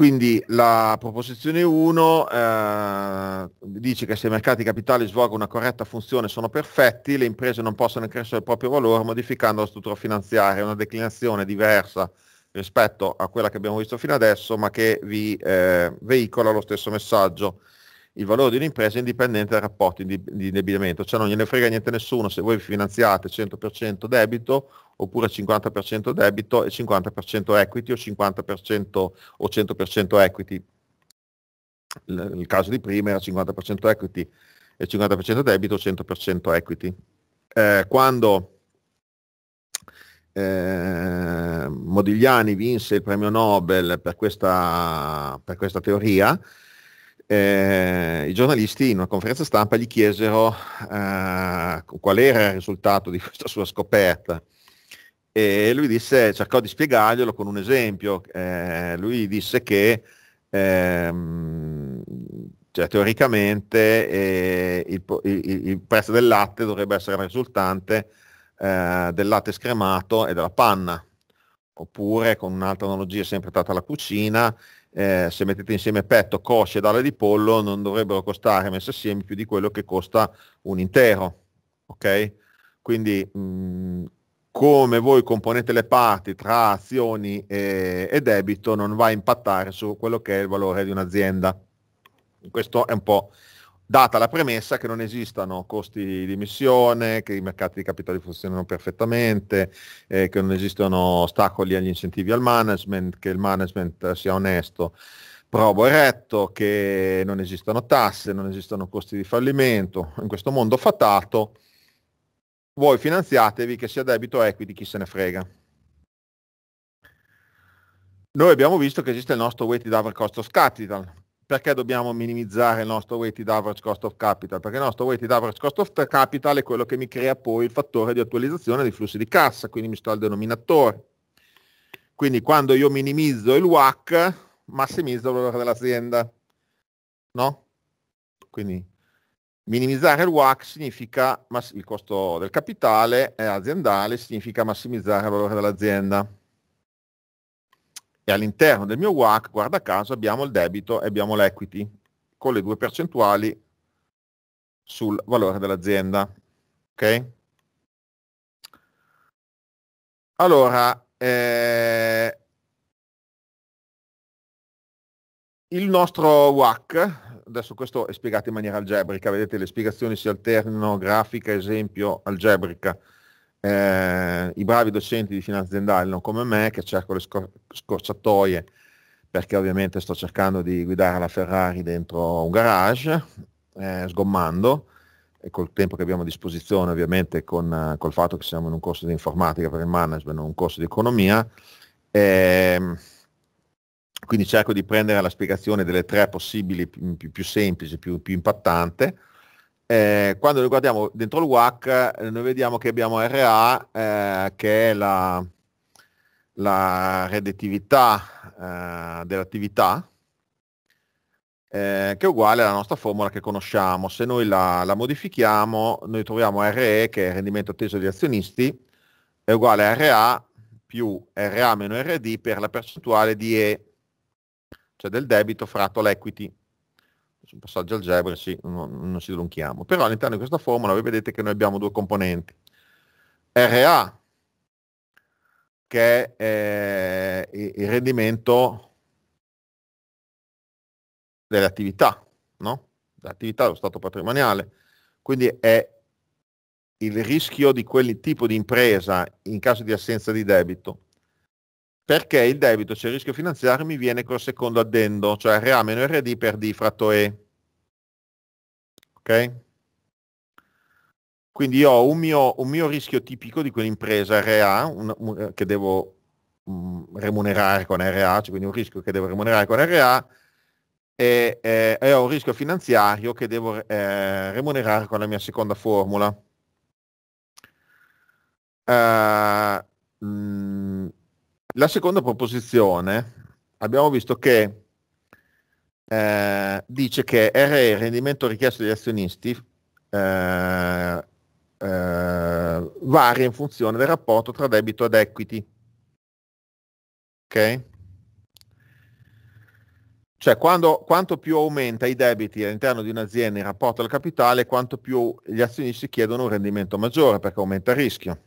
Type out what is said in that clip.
Quindi la proposizione 1 eh, dice che se i mercati capitali svolgono una corretta funzione sono perfetti, le imprese non possono crescere il proprio valore modificando la struttura finanziaria, una declinazione diversa rispetto a quella che abbiamo visto fino adesso, ma che vi eh, veicola lo stesso messaggio il valore di un'impresa è indipendente dal rapporto di indebitamento, cioè non gliene frega niente nessuno se voi finanziate 100% debito oppure 50% debito e 50% equity o 50% o 100% equity. Il, il caso di prima era 50% equity e 50% debito o 100% equity. Eh, quando eh, Modigliani vinse il premio Nobel per questa, per questa teoria, eh, i giornalisti in una conferenza stampa gli chiesero eh, qual era il risultato di questa sua scoperta e lui disse, cercò di spiegarglielo con un esempio, eh, lui disse che ehm, cioè, teoricamente eh, il, il, il, prezzo del latte dovrebbe essere la risultante eh, del latte scremato e della panna, oppure con un'altra analogia sempre tratta alla cucina, eh, se mettete insieme petto, cosce e ala di pollo non dovrebbero costare messe assieme più di quello che costa un intero. Ok? Quindi mh, mm, come voi componete le parti tra azioni e, e, debito non va a impattare su quello che è il valore di un'azienda. Questo è un po' data la premessa che non esistano costi di missione, che i mercati di capitali funzionano perfettamente, eh, che non esistono ostacoli agli incentivi al management, che il management sia onesto, provo e retto, che non esistano tasse, non esistono costi di fallimento. In questo mondo fatato voi finanziatevi che sia debito o equity, chi se ne frega. Noi abbiamo visto che esiste il nostro weighted average cost of capital, perché dobbiamo minimizzare il nostro weighted average cost of capital? Perché il nostro weighted average cost of capital è quello che mi crea poi il fattore di attualizzazione dei flussi di cassa, quindi mi sto al denominatore. Quindi quando io minimizzo il WAC, massimizzo il valore dell'azienda. No? Quindi minimizzare il WAC significa il costo del capitale aziendale, significa massimizzare il valore dell'azienda e all'interno del mio WAC, guarda caso, abbiamo il debito e abbiamo l'equity con le due percentuali sul valore dell'azienda. Ok? Allora, eh, il nostro WAC, adesso questo è spiegato in maniera algebrica, vedete le spiegazioni si alternano grafica, esempio, algebrica eh, i bravi docenti di finanza aziendale non come me che cerco le scor scorciatoie perché ovviamente sto cercando di guidare la Ferrari dentro un garage, eh, sgommando, e col tempo che abbiamo a disposizione ovviamente con, eh, col fatto che siamo in un corso di informatica per il management, non un corso di economia, eh, quindi cerco di prendere la spiegazione delle tre possibili più, più semplici, più, più impattante, eh, quando noi guardiamo dentro il WAC, eh, noi vediamo che abbiamo RA, eh, che è la, la redditività eh, dell'attività, eh, che è uguale alla nostra formula che conosciamo. Se noi la, la modifichiamo, noi troviamo RE, che è il rendimento atteso degli azionisti, è uguale a RA più RA meno RD per la percentuale di E, cioè del debito fratto l'equity su un passaggio algebrico sì, non, non, ci dilunghiamo, però all'interno di questa formula voi vedete che noi abbiamo due componenti, RA che è eh, il rendimento delle attività, no? l'attività dello Stato patrimoniale, quindi è il rischio di quel tipo di impresa in caso di assenza di debito perché il debito, cioè il rischio finanziario, mi viene col secondo addendo, cioè RA RD per D fratto E. Ok? Quindi io ho un mio, un mio rischio tipico di quell'impresa RA un, un, eh, che devo mh, mm, remunerare con RA, cioè quindi un rischio che devo remunerare con RA e, eh, e ho un rischio finanziario che devo eh, remunerare con la mia seconda formula. Uh, la seconda proposizione abbiamo visto che eh, dice che RE, rendimento richiesto dagli azionisti, eh, eh, varia in funzione del rapporto tra debito ed equity. Ok? Cioè, quando, quanto più aumenta i debiti all'interno di un'azienda in rapporto al capitale, quanto più gli azionisti chiedono un rendimento maggiore perché aumenta il rischio.